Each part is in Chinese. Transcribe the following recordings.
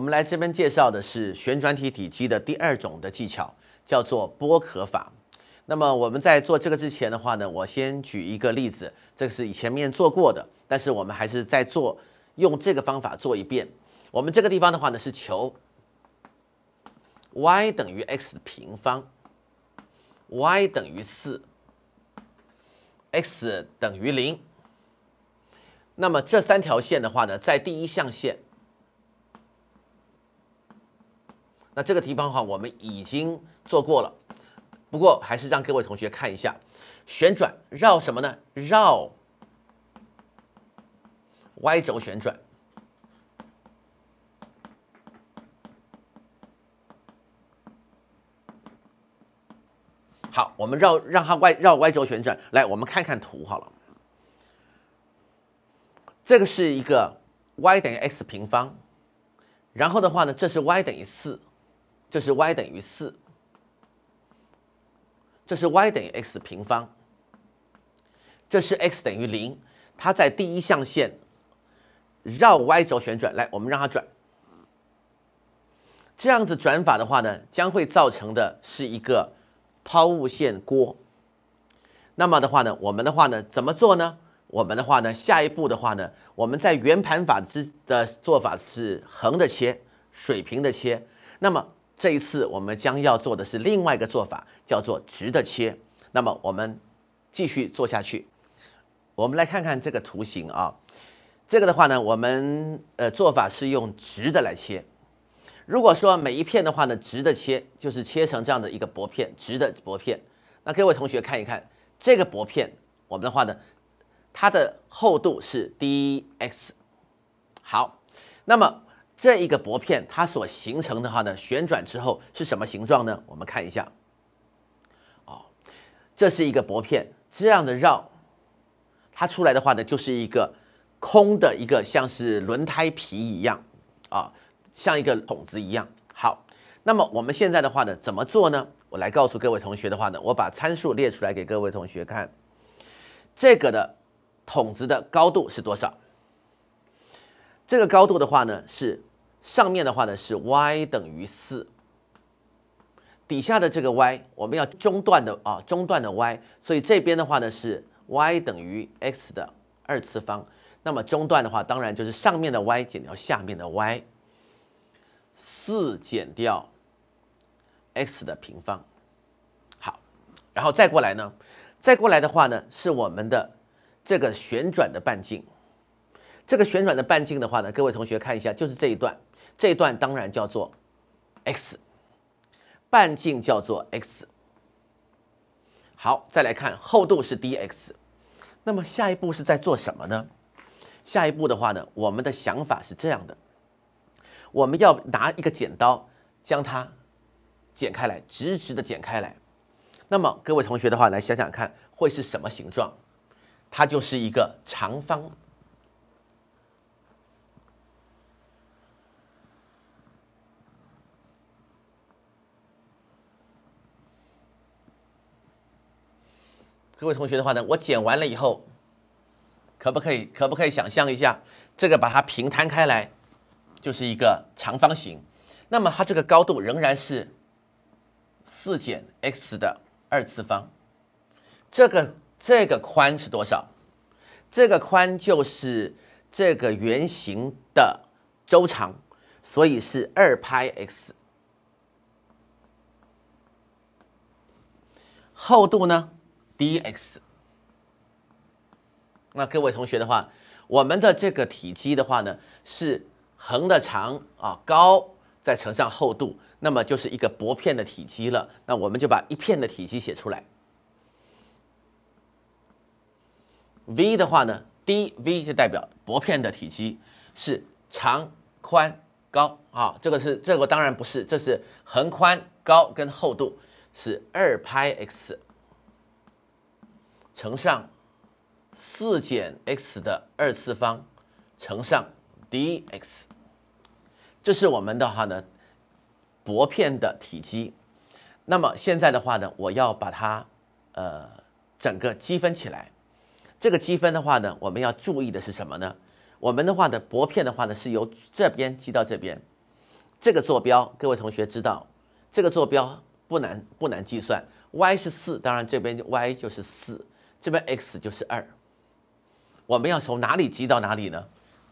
我们来这边介绍的是旋转体体积的第二种的技巧，叫做剥壳法。那么我们在做这个之前的话呢，我先举一个例子，这是以前面做过的，但是我们还是在做用这个方法做一遍。我们这个地方的话呢是求 y 等于 x 平方，y 等于四，x 等于零。那么这三条线的话呢，在第一象限。那这个地方的话，我们已经做过了，不过还是让各位同学看一下，旋转绕什么呢？绕 y 轴旋转。好，我们绕让它 y 绕 y 轴旋转。来，我们看看图好了。这个是一个 y 等于 x 平方，然后的话呢，这是 y 等于四。这是 y 等于四，这是 y 等于 x 平方，这是 x 等于零，它在第一象限绕 y 轴旋转。来，我们让它转，这样子转法的话呢，将会造成的是一个抛物线锅。那么的话呢，我们的话呢怎么做呢？我们的话呢，下一步的话呢，我们在圆盘法之的做法是横的切，水平的切，那么。这一次我们将要做的是另外一个做法，叫做直的切。那么我们继续做下去。我们来看看这个图形啊。这个的话呢，我们呃做法是用直的来切。如果说每一片的话呢，直的切就是切成这样的一个薄片，直的薄片。那各位同学看一看这个薄片，我们的话呢，它的厚度是 dx。好，那么。这一个薄片，它所形成的话呢，旋转之后是什么形状呢？我们看一下。哦，这是一个薄片，这样的绕，它出来的话呢，就是一个空的一个，像是轮胎皮一样，啊，像一个筒子一样。好，那么我们现在的话呢，怎么做呢？我来告诉各位同学的话呢，我把参数列出来给各位同学看。这个的筒子的高度是多少？这个高度的话呢，是。上面的话呢是 y 等于四，底下的这个 y 我们要中断的啊中断的 y，所以这边的话呢是 y 等于 x 的二次方，那么中段的话当然就是上面的 y 减掉下面的 y，四减掉 x 的平方，好，然后再过来呢，再过来的话呢是我们的这个旋转的半径。这个旋转的半径的话呢，各位同学看一下，就是这一段，这一段当然叫做 x，半径叫做 x。好，再来看厚度是 dx，那么下一步是在做什么呢？下一步的话呢，我们的想法是这样的，我们要拿一个剪刀将它剪开来，直直的剪开来。那么各位同学的话来想想看，会是什么形状？它就是一个长方。各位同学的话呢，我剪完了以后，可不可以可不可以想象一下，这个把它平摊开来，就是一个长方形。那么它这个高度仍然是四减 x 的二次方，这个这个宽是多少？这个宽就是这个圆形的周长，所以是二派 x。厚度呢？d x，那各位同学的话，我们的这个体积的话呢，是横的长啊高再乘上厚度，那么就是一个薄片的体积了。那我们就把一片的体积写出来，v 的话呢，d v 就代表薄片的体积是长宽高啊，这个是这个当然不是，这是横宽高跟厚度是二拍 x。乘上四减 x 的二次方乘上 dx，这是我们的话呢薄片的体积。那么现在的话呢，我要把它呃整个积分起来。这个积分的话呢，我们要注意的是什么呢？我们的话的薄片的话呢，是由这边积到这边。这个坐标，各位同学知道，这个坐标不难不难计算，y 是四，当然这边 y 就是四。这边 x 就是二，我们要从哪里积到哪里呢？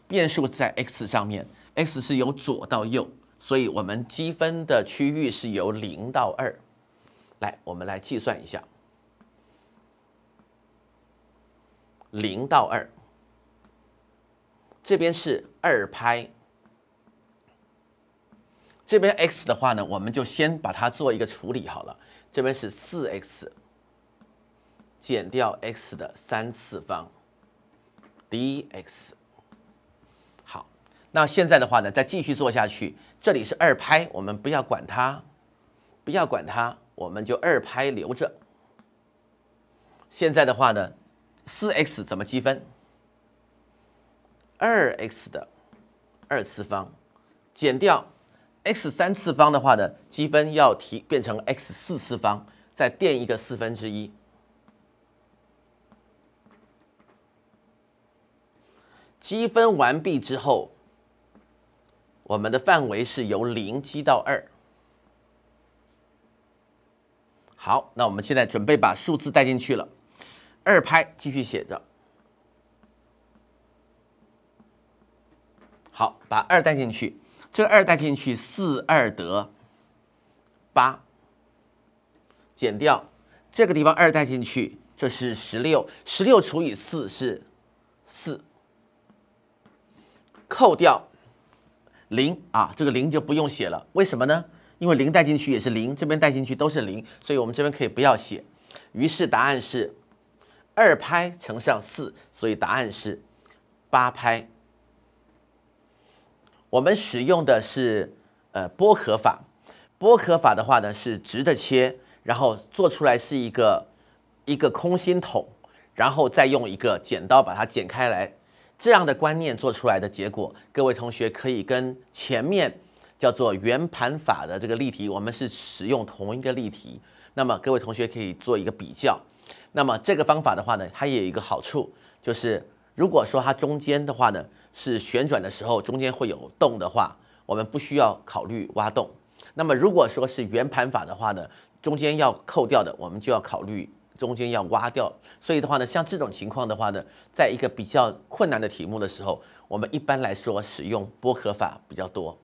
变数在 x 上面，x 是由左到右，所以我们积分的区域是由零到二。来，我们来计算一下，零到二，这边是二拍，这边 x 的话呢，我们就先把它做一个处理好了，这边是四 x。减掉 x 的三次方 dx。好，那现在的话呢，再继续做下去，这里是二拍，我们不要管它，不要管它，我们就二拍留着。现在的话呢，四 x 怎么积分？二 x 的二次方减掉 x 三次方的话呢，积分要提变成 x 四次方，再垫一个四分之一。积分完毕之后，我们的范围是由零积到二。好，那我们现在准备把数字带进去了。二拍继续写着。好，把二带进去，这二带进去，四二得八，减掉这个地方二带进去，这是十六，十六除以四是四。扣掉零啊，这个零就不用写了。为什么呢？因为零带进去也是零，这边带进去都是零，所以我们这边可以不要写。于是答案是二拍乘上四，所以答案是八拍。我们使用的是呃剥壳法，剥壳法的话呢是直的切，然后做出来是一个一个空心筒，然后再用一个剪刀把它剪开来。这样的观念做出来的结果，各位同学可以跟前面叫做圆盘法的这个例题，我们是使用同一个例题，那么各位同学可以做一个比较。那么这个方法的话呢，它也有一个好处，就是如果说它中间的话呢是旋转的时候中间会有洞的话，我们不需要考虑挖洞。那么如果说是圆盘法的话呢，中间要扣掉的，我们就要考虑。中间要挖掉，所以的话呢，像这种情况的话呢，在一个比较困难的题目的时候，我们一般来说使用剥壳法比较多。